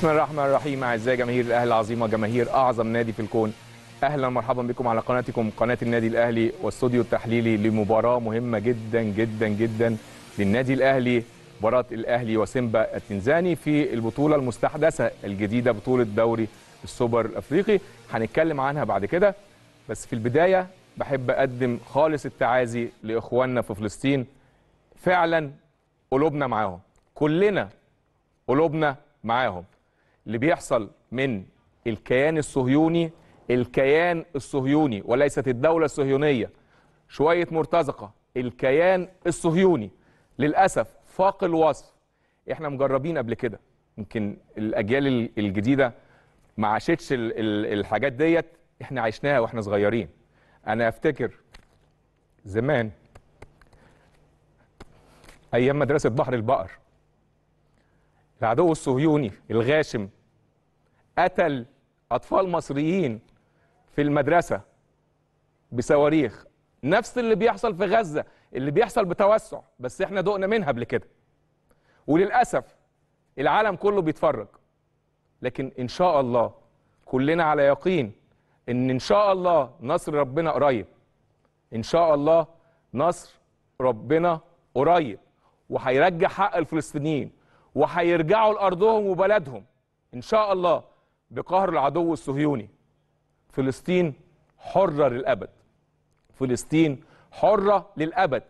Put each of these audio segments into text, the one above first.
بسم الله الرحمن الرحيم اعزائي جماهير الاهلي العظيمه جماهير اعظم نادي في الكون اهلا ومرحبا بكم على قناتكم قناه النادي الاهلي والاستوديو التحليلي لمباراه مهمه جدا جدا جدا للنادي الاهلي مباراه الاهلي وسيمبا التنزاني في البطوله المستحدثه الجديده بطوله دوري السوبر الافريقي هنتكلم عنها بعد كده بس في البدايه بحب اقدم خالص التعازي لاخواننا في فلسطين فعلا قلوبنا معاهم كلنا قلوبنا معاهم اللي بيحصل من الكيان الصهيوني الكيان الصهيوني وليست الدولة الصهيونية شوية مرتزقة الكيان الصهيوني للأسف فاق الوصف احنا مجربين قبل كده يمكن الأجيال الجديدة ما عاشتش الحاجات ديت احنا عشناها واحنا صغيرين انا افتكر زمان ايام مدرسه بحر البقر العدو الصهيوني الغاشم قتل اطفال مصريين في المدرسه بصواريخ نفس اللي بيحصل في غزه اللي بيحصل بتوسع بس احنا دقنا منها قبل كده وللاسف العالم كله بيتفرج لكن ان شاء الله كلنا على يقين ان ان شاء الله نصر ربنا قريب ان شاء الله نصر ربنا قريب وهيرجع حق الفلسطينيين وهيرجعوا لارضهم وبلدهم ان شاء الله بقهر العدو الصهيوني فلسطين حرة للأبد فلسطين حرة للأبد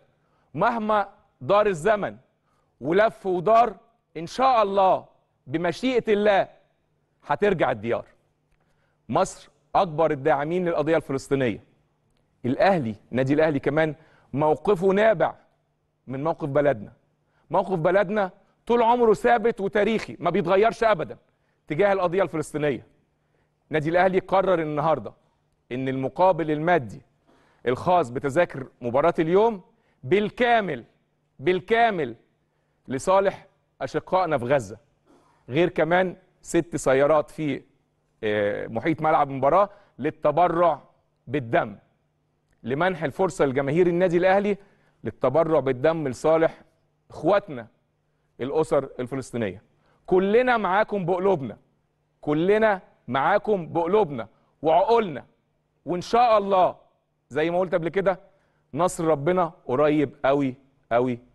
مهما دار الزمن ولف ودار إن شاء الله بمشيئة الله هترجع الديار مصر أكبر الداعمين للقضية الفلسطينية الأهلي نادي الأهلي كمان موقفه نابع من موقف بلدنا موقف بلدنا طول عمره ثابت وتاريخي ما بيتغيرش أبداً تجاه القضيه الفلسطينيه نادي الاهلي قرر النهارده ان المقابل المادي الخاص بتذاكر مباراه اليوم بالكامل بالكامل لصالح اشقائنا في غزه غير كمان ست سيارات في آه، محيط ملعب المباراه للتبرع بالدم لمنح الفرصه لجماهير النادي الاهلي للتبرع بالدم لصالح اخواتنا الاسر الفلسطينيه كلنا معاكم بقلوبنا كلنا معاكم بقلوبنا وعقولنا وان شاء الله زي ما قلت قبل كده نصر ربنا قريب قوي قوي